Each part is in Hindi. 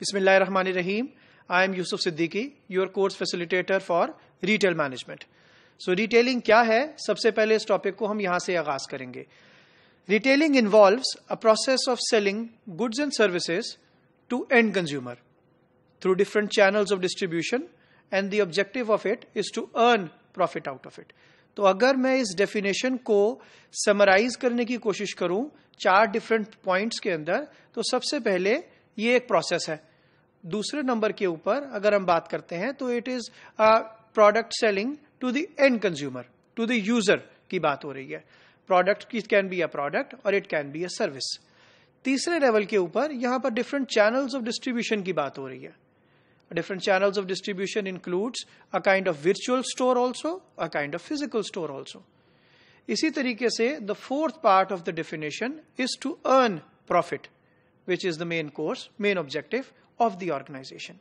बिस्मिल्लाह रहीम I am Yusuf Siddiqui your course facilitator for retail management so retailing क्या है सबसे पहले इस टॉपिक को हम यहां से आगाज करेंगे retailing involve a process of selling goods and services to end consumer through different channel of distribution and the objective of it is to earn profit out of it तो अगर मैं इस डेफिनेशन को समराइज करने की कोशिश करूं चार डिफरेंट पॉइंट्स के अंदर तो सबसे पहले ये एक प्रोसेस है दूसरे नंबर के ऊपर अगर हम बात करते हैं तो it is product selling to the end consumer to the user की बात हो रही है प्रोडक्ट की कैन बी अ प्रोडक्ट और it can be a service तीसरे लेवल के ऊपर यहां पर डिफरेंट चैनल्स ऑफ डिस्ट्रीब्यूशन की बात हो रही है different channels of distribution includes a kind of virtual store also a kind of physical store also इसी तरीके से the fourth part of the definition is to earn profit which is the main course, main objective of the organization.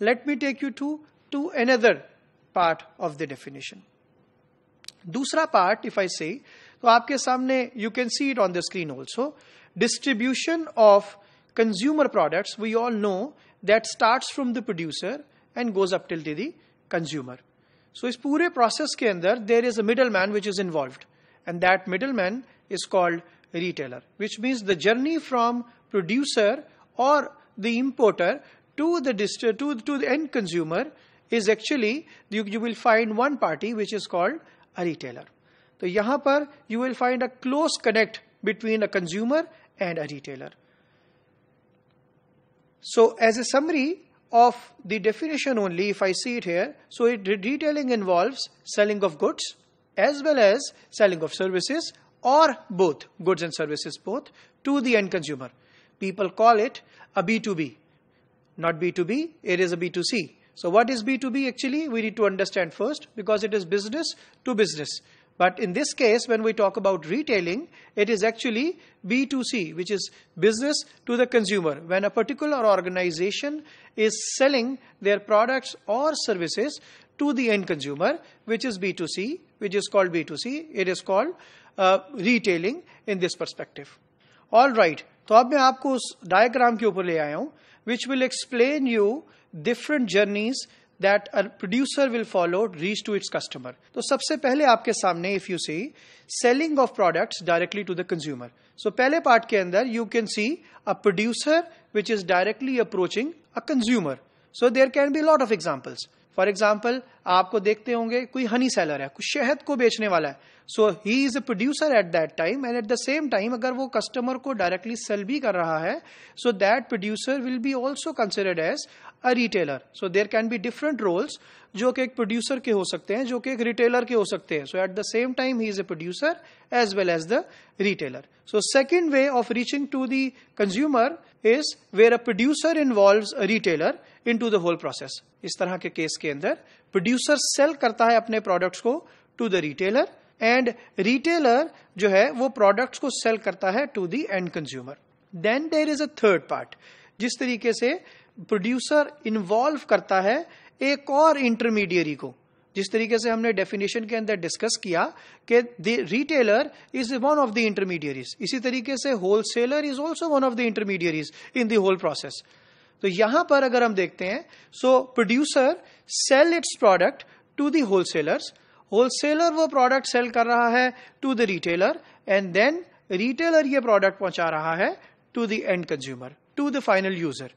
Let me take you to, to another part of the definition. Dusra part, if I say, to aapke samne, you can see it on the screen also, distribution of consumer products, we all know that starts from the producer and goes up till the consumer. So is pure process ke andar, there is a middleman which is involved and that middleman is called retailer, which means the journey from producer or the importer to the dist to, to the end consumer is actually you, you will find one party which is called a retailer. So here you will find a close connect between a consumer and a retailer. So as a summary of the definition only if I see it here so retailing involves selling of goods as well as selling of services or both goods and services both to the end consumer. People call it a B2B. Not B2B, it is a B2C. So what is B2B actually? We need to understand first because it is business to business. But in this case, when we talk about retailing, it is actually B2C, which is business to the consumer. When a particular organization is selling their products or services to the end consumer, which is B2C, which is called B2C, it is called uh, retailing in this perspective. All right तो अब मैं आपको उस डायग्राम के ऊपर ले आया हूं which will explain you different journeys that a producer will follow reach to its customer तो सबसे पहले आपके सामने if you see selling of products directly to the consumer so पहले पार्ट के अंदर you can see a producer which is directly approaching a consumer so there can be lot of examples for example आपको देखते होंगे कोई हनी सेलर है कुछ शहद को बेचने वाला है so he is a producer at that time and at the same time अगर वो कस्टमर को डायरेक्टली सेल भी कर रहा है so that producer will be also considered as a retailer so there can be different roles जो कि एक प्रोड्यूसर के हो सकते हैं जो कि एक रिटेलर के हो सकते हैं so at the same time he is a producer as well as the retailer so second way of reaching to the consumer is where a producer involve a retailer into the whole process इस तरह के केस के अंदर प्रोड्यूसर सेल करता है अपने प्रोडक्ट्स को to the retailer and retailer जो है वो प्रोडक्ट्स को सेल करता है to the end consumer then there is a third part जिस तरीके से प्रोड्यूसर इन्वॉल्व करता है एक और इंटरमीडियरी को जिस तरीके से हमने डेफिनेशन के अंदर डिस्कस किया कि the retailer is one of the intermediaries इसी तरीके से wholesaler is also one of the intermediaries in the whole process तो यहां पर अगर हम देखते हैं so producer sell its product to the wholesalers wholesaler वो प्रोडक्ट सेल कर रहा है to the retailer and then retailer ये प्रोडक्ट पहुंचा रहा है to the end consumer to the final user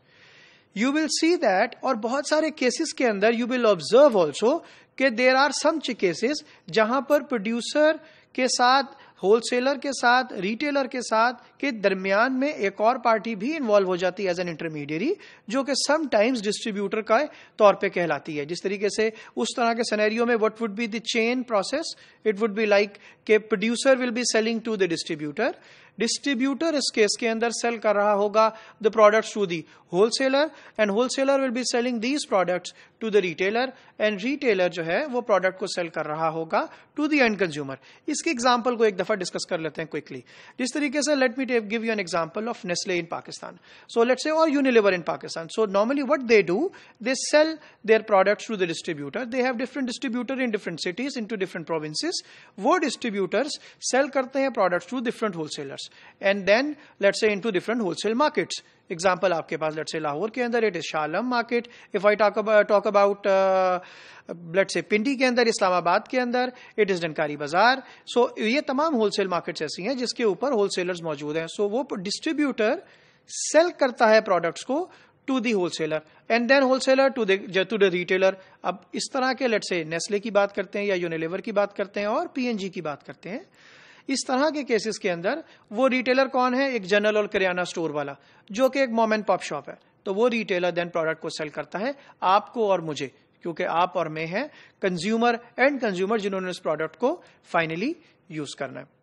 you will see that और बहुत सारे केसेस के अंदर यू विल ऑब्जर्व ऑल्सो के देर आर सम केसेस जहां पर प्रोड्यूसर के साथ होलसेलर के साथ रिटेलर के साथ के दरमियान में एक और पार्टी भी इन्वॉल्व हो जाती है एज एन इंटरमीडियरी जो कि समटाइम्स डिस्ट्रीब्यूटर का तौर पे कहलाती है जिस तरीके से उस तरह के सिनेरियो में what would be the chain process it would be like के producer will be selling to the distributor distributor इस केस के अंदर सेल कर रहा होगा the product to the wholesaler and wholesaler will be selling these product to the retailer and retailer जो है वो प्रोडक्ट को सेल कर रहा होगा टू द एंड कंज्यूमर इसकी एग्जाम्पल को एक दफा डिस्कस कर लेते हैं क्विकली जिस तरीके से let me to give you an example of Nestle in Pakistan. So let's say, or Unilever in Pakistan. So normally what they do, they sell their products to the distributor. They have different distributor in different cities, into different provinces. Wo distributors sell karte products to different wholesalers. And then, let's say, into different wholesale markets. Example आपके पास लेट से लाहौर के अंदर it is Shalam market if I talk about ब्लड से पिंडी के अंदर इस्लामाबाद के अंदर इट इज डनकारी बाजार सो so, ये तमाम होलसेल मार्केट्स ऐसी हैं जिसके ऊपर होलसेलर्स मौजूद हैं सो so, वो डिस्ट्रीब्यूटर सेल करता है प्रोडक्ट्स को to the wholesaler and then wholesaler to to the retailer अब इस तरह के लेट से नेस्ले की बात करते हैं या यूनिलेवर की बात करते हैं और पीएनजी की बात करते हैं इस तरह के केसेस के अंदर वो रिटेलर कौन है एक जनरल और किराना स्टोर वाला जो कि एक मोम पॉप शॉप है तो वो रिटेलर देन प्रोडक्ट को सेल करता है आपको और मुझे क्योंकि आप और मैं हैं कंज्यूमर एंड कंज्यूमर जिन्होंने इस प्रोडक्ट को फाइनली यूज करना है